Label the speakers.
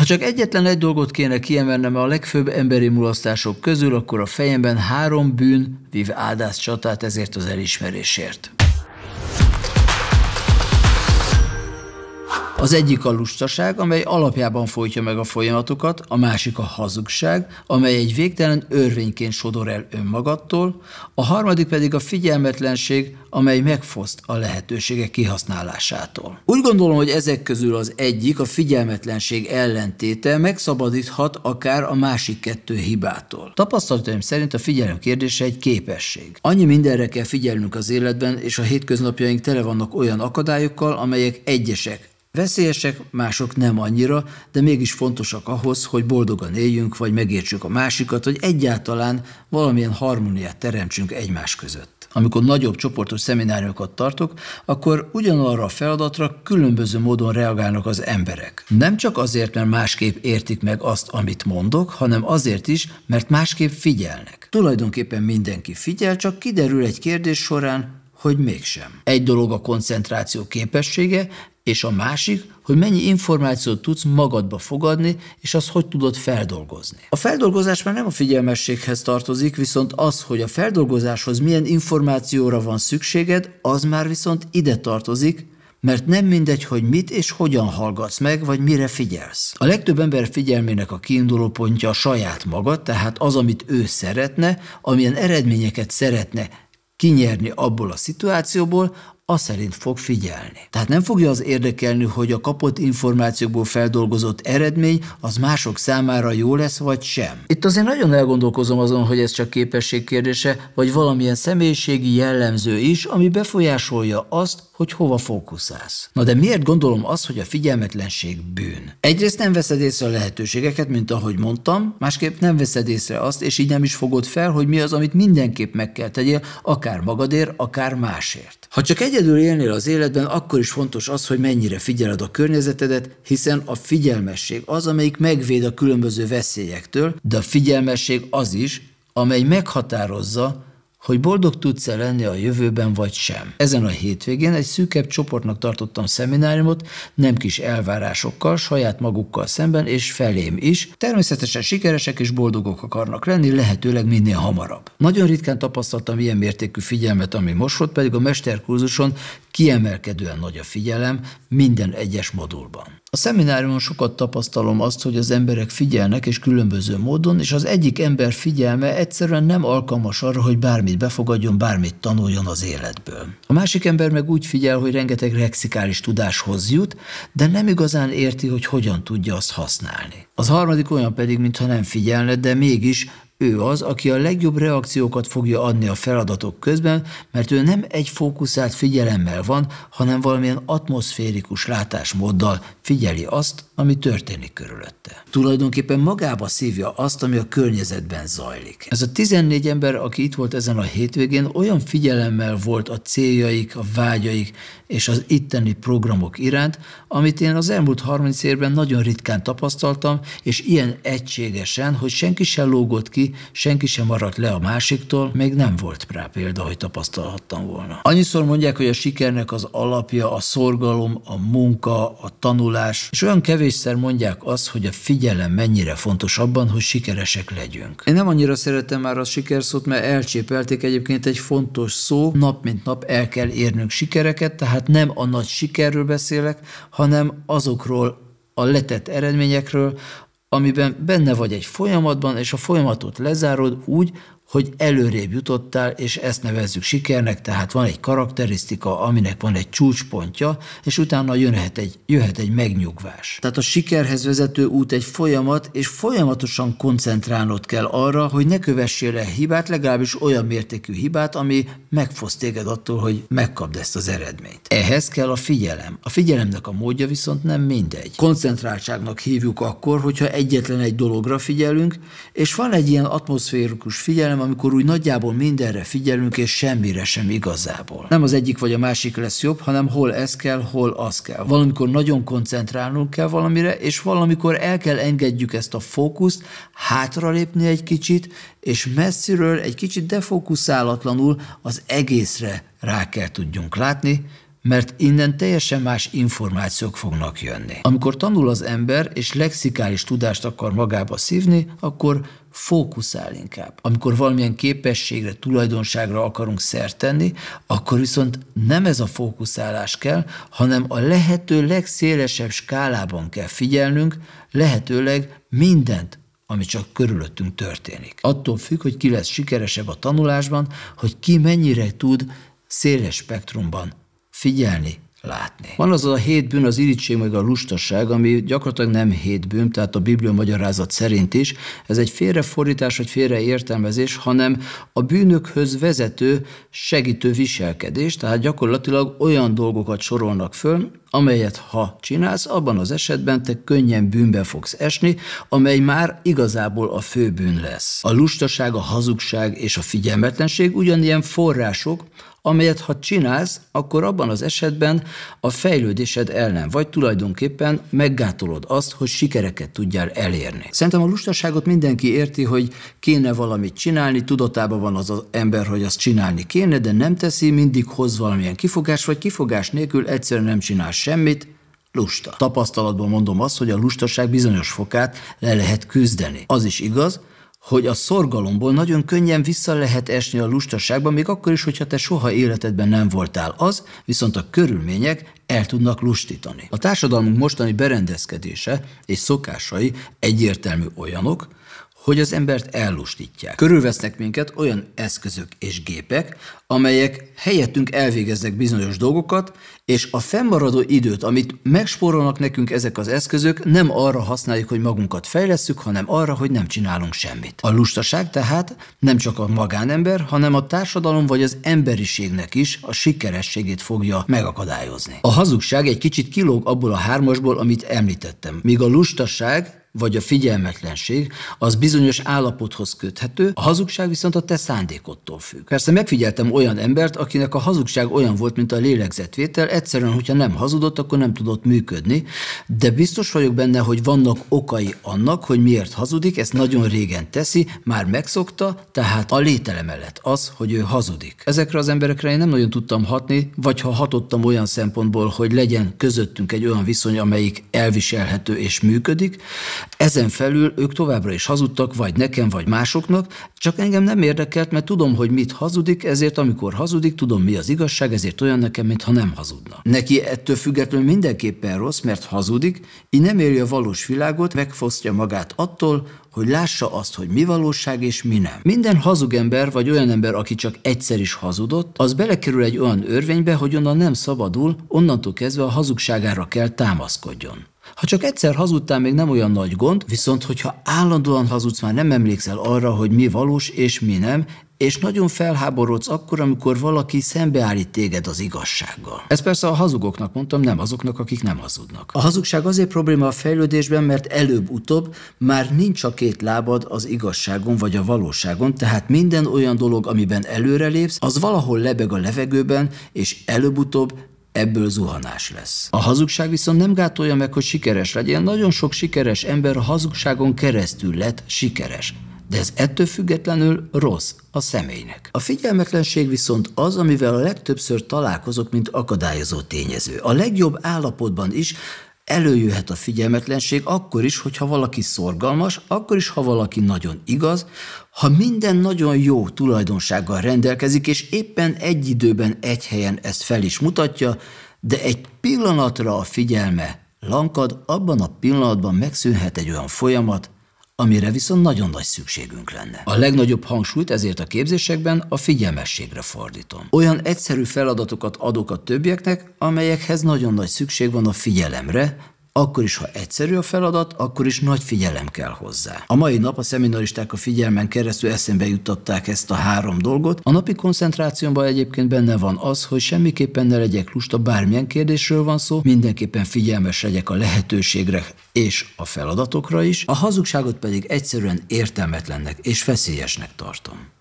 Speaker 1: Ha csak egyetlen egy dolgot kéne kiemelnem a legfőbb emberi mulasztások közül, akkor a fejemben három bűn vív áldász csatát ezért az elismerésért. Az egyik a lustaság, amely alapjában folytja meg a folyamatokat, a másik a hazugság, amely egy végtelen örvényként sodor el önmagattól, a harmadik pedig a figyelmetlenség, amely megfoszt a lehetőségek kihasználásától. Úgy gondolom, hogy ezek közül az egyik, a figyelmetlenség ellentéte megszabadíthat akár a másik kettő hibától. Tapasztalataim szerint a figyelem kérdése egy képesség. Annyi mindenre kell figyelnünk az életben, és a hétköznapjaink tele vannak olyan akadályokkal, amelyek egyesek Veszélyesek, mások nem annyira, de mégis fontosak ahhoz, hogy boldogan éljünk, vagy megértsük a másikat, hogy egyáltalán valamilyen harmóniát teremtsünk egymás között. Amikor nagyobb csoportos szemináriumokat tartok, akkor ugyanarra a feladatra különböző módon reagálnak az emberek. Nem csak azért, mert másképp értik meg azt, amit mondok, hanem azért is, mert másképp figyelnek. Tulajdonképpen mindenki figyel, csak kiderül egy kérdés során, hogy mégsem. Egy dolog a koncentráció képessége, és a másik, hogy mennyi információt tudsz magadba fogadni, és azt hogy tudod feldolgozni. A feldolgozás már nem a figyelmességhez tartozik, viszont az, hogy a feldolgozáshoz milyen információra van szükséged, az már viszont ide tartozik, mert nem mindegy, hogy mit és hogyan hallgatsz meg, vagy mire figyelsz. A legtöbb ember figyelmének a kiinduló pontja a saját maga, tehát az, amit ő szeretne, amilyen eredményeket szeretne kinyerni abból a szituációból, az szerint fog figyelni. Tehát nem fogja az érdekelni, hogy a kapott információkból feldolgozott eredmény az mások számára jó lesz, vagy sem. Itt azért nagyon elgondolkozom azon, hogy ez csak képesség kérdése, vagy valamilyen személyiségi jellemző is, ami befolyásolja azt, hogy hova fókuszálsz. Na de miért gondolom azt, hogy a figyelmetlenség bűn? Egyrészt nem veszed észre a lehetőségeket, mint ahogy mondtam, másképp nem veszed észre azt, és így nem is fogod fel, hogy mi az, amit mindenképp meg kell tegyél, akár magadért, akár másért. Ha csak egyet egyedül élnél az életben, akkor is fontos az, hogy mennyire figyeled a környezetedet, hiszen a figyelmesség az, amelyik megvéd a különböző veszélyektől, de a figyelmesség az is, amely meghatározza, hogy boldog tudsz-e lenni a jövőben vagy sem. Ezen a hétvégén egy szűkebb csoportnak tartottam szemináriumot, nem kis elvárásokkal, saját magukkal szemben és felém is. Természetesen sikeresek és boldogok akarnak lenni, lehetőleg minél hamarabb. Nagyon ritkán tapasztaltam ilyen mértékű figyelmet, ami most volt, pedig a mesterkurzuson kiemelkedően nagy a figyelem minden egyes modulban. A szemináriumon sokat tapasztalom azt, hogy az emberek figyelnek, és különböző módon, és az egyik ember figyelme egyszerűen nem alkalmas arra, hogy bármit befogadjon, bármit tanuljon az életből. A másik ember meg úgy figyel, hogy rengeteg lexikális tudáshoz jut, de nem igazán érti, hogy hogyan tudja azt használni. Az harmadik olyan pedig, mintha nem figyelne, de mégis ő az, aki a legjobb reakciókat fogja adni a feladatok közben, mert ő nem egy fókuszált figyelemmel van, hanem valamilyen atmoszférikus látásmóddal figyeli azt, ami történik körülötte. Tulajdonképpen magába szívja azt, ami a környezetben zajlik. Ez a 14 ember, aki itt volt ezen a hétvégén, olyan figyelemmel volt a céljaik, a vágyaik és az itteni programok iránt, amit én az elmúlt 30 évben nagyon ritkán tapasztaltam, és ilyen egységesen, hogy senki sem lógott ki, senki sem maradt le a másiktól, még nem volt rá példa, hogy tapasztalhattam volna. Annyiszor mondják, hogy a sikernek az alapja a szorgalom, a munka, a tanulás, és olyan kevésszer mondják azt, hogy a figyelem mennyire fontos abban, hogy sikeresek legyünk. Én nem annyira szeretem már a sikerszót, mert elcsépelték egyébként egy fontos szó, nap mint nap el kell érnünk sikereket, tehát nem a nagy sikerről beszélek, hanem azokról a letett eredményekről, amiben benne vagy egy folyamatban, és a folyamatot lezárod úgy, hogy előrébb jutottál, és ezt nevezzük sikernek, tehát van egy karakterisztika, aminek van egy csúcspontja, és utána jönhet egy, jöhet egy megnyugvás. Tehát a sikerhez vezető út egy folyamat, és folyamatosan koncentrálnod kell arra, hogy ne kövessél el hibát, legalábbis olyan mértékű hibát, ami megfoszt téged attól, hogy megkapd ezt az eredményt. Ehhez kell a figyelem. A figyelemnek a módja viszont nem mindegy. Koncentráltságnak hívjuk akkor, hogyha egyetlen egy dologra figyelünk, és van egy ilyen atmoszférikus figyelem, hanem amikor úgy nagyjából mindenre figyelünk, és semmire sem igazából. Nem az egyik vagy a másik lesz jobb, hanem hol ez kell, hol az kell. Valamikor nagyon koncentrálnunk kell valamire, és valamikor el kell engedjük ezt a fókuszt, hátralépni egy kicsit, és messziről egy kicsit defókuszálatlanul az egészre rá kell tudjunk látni, mert innen teljesen más információk fognak jönni. Amikor tanul az ember, és lexikális tudást akar magába szívni, akkor fókuszál inkább. Amikor valamilyen képességre, tulajdonságra akarunk szert tenni, akkor viszont nem ez a fókuszálás kell, hanem a lehető legszélesebb skálában kell figyelnünk, lehetőleg mindent ami csak körülöttünk történik. Attól függ, hogy ki lesz sikeresebb a tanulásban, hogy ki mennyire tud széles spektrumban figyelni, látni. Van az a hét bűn, az irítség, meg a lustaság, ami gyakorlatilag nem hét bűn, tehát a Biblia magyarázat szerint is. Ez egy félrefordítás, vagy félreértelmezés, hanem a bűnökhöz vezető segítő viselkedés, tehát gyakorlatilag olyan dolgokat sorolnak föl, amelyet ha csinálsz, abban az esetben te könnyen bűnbe fogsz esni, amely már igazából a fő bűn lesz. A lustaság, a hazugság és a figyelmetlenség ugyanilyen források, amelyet ha csinálsz, akkor abban az esetben a fejlődésed ellen vagy tulajdonképpen meggátolod azt, hogy sikereket tudjál elérni. Szerintem a lustaságot mindenki érti, hogy kéne valamit csinálni, tudatában van az, az ember, hogy azt csinálni kéne, de nem teszi, mindig hoz valamilyen kifogás, vagy kifogás nélkül egyszerűen nem csinál semmit, lusta. Tapasztalatból mondom azt, hogy a lustaság bizonyos fokát le lehet küzdeni. Az is igaz, hogy a szorgalomból nagyon könnyen vissza lehet esni a lustaságba, még akkor is, hogyha te soha életedben nem voltál az, viszont a körülmények el tudnak lustítani. A társadalmunk mostani berendezkedése és szokásai egyértelmű olyanok, hogy az embert ellustítják. Körülvesznek minket olyan eszközök és gépek, amelyek helyettünk elvégeznek bizonyos dolgokat, és a fennmaradó időt, amit megspórolnak nekünk ezek az eszközök, nem arra használjuk, hogy magunkat fejlesszük, hanem arra, hogy nem csinálunk semmit. A lustaság tehát nem csak a magánember, hanem a társadalom vagy az emberiségnek is a sikerességét fogja megakadályozni. A hazugság egy kicsit kilóg abból a hármasból, amit említettem, míg a lustaság vagy a figyelmetlenség, az bizonyos állapothoz köthető, a hazugság viszont a te szándékodtól függ. Persze megfigyeltem olyan embert, akinek a hazugság olyan volt, mint a lélegzetvétel, egyszerűen, hogyha nem hazudott, akkor nem tudott működni, de biztos vagyok benne, hogy vannak okai annak, hogy miért hazudik, ezt nagyon régen teszi, már megszokta, tehát a lételem mellett az, hogy ő hazudik. Ezekre az emberekre én nem nagyon tudtam hatni, vagy ha hatottam olyan szempontból, hogy legyen közöttünk egy olyan viszony, amelyik elviselhető és működik, ezen felül ők továbbra is hazudtak, vagy nekem, vagy másoknak, csak engem nem érdekelt, mert tudom, hogy mit hazudik, ezért amikor hazudik, tudom, mi az igazság, ezért olyan nekem, mintha nem hazudna. Neki ettől függetlenül mindenképpen rossz, mert hazudik, így nem éri a valós világot, megfosztja magát attól, hogy lássa azt, hogy mi valóság és mi nem. Minden hazug ember, vagy olyan ember, aki csak egyszer is hazudott, az belekerül egy olyan örvénybe, hogy onnan nem szabadul, onnantól kezdve a hazugságára kell támaszkodjon. Ha csak egyszer hazudtál, még nem olyan nagy gond, viszont hogyha állandóan hazudsz, már nem emlékszel arra, hogy mi valós és mi nem, és nagyon felháborodsz akkor, amikor valaki szembeállít téged az igazsággal. Ez persze a hazugoknak mondtam, nem azoknak, akik nem hazudnak. A hazugság azért probléma a fejlődésben, mert előbb-utóbb már nincs a két lábad az igazságon vagy a valóságon, tehát minden olyan dolog, amiben előrelépsz, az valahol lebeg a levegőben, és előbb-utóbb Ebből zuhanás lesz. A hazugság viszont nem gátolja meg, hogy sikeres legyen. Nagyon sok sikeres ember a hazugságon keresztül lett sikeres de ez ettől függetlenül rossz a személynek. A figyelmetlenség viszont az, amivel a legtöbbször találkozok, mint akadályozó tényező. A legjobb állapotban is előjöhet a figyelmetlenség akkor is, hogyha valaki szorgalmas, akkor is, ha valaki nagyon igaz, ha minden nagyon jó tulajdonsággal rendelkezik, és éppen egy időben, egy helyen ezt fel is mutatja, de egy pillanatra a figyelme lankad, abban a pillanatban megszűnhet egy olyan folyamat, amire viszont nagyon nagy szükségünk lenne. A legnagyobb hangsúlyt ezért a képzésekben a figyelmességre fordítom. Olyan egyszerű feladatokat adok a többieknek, amelyekhez nagyon nagy szükség van a figyelemre, akkor is, ha egyszerű a feladat, akkor is nagy figyelem kell hozzá. A mai nap a szeminaristák a figyelmen keresztül eszembe juttatták ezt a három dolgot. A napi koncentrációmban egyébként benne van az, hogy semmiképpen ne legyek lusta, bármilyen kérdésről van szó, mindenképpen figyelmes legyek a lehetőségre és a feladatokra is, a hazugságot pedig egyszerűen értelmetlennek és feszélyesnek tartom.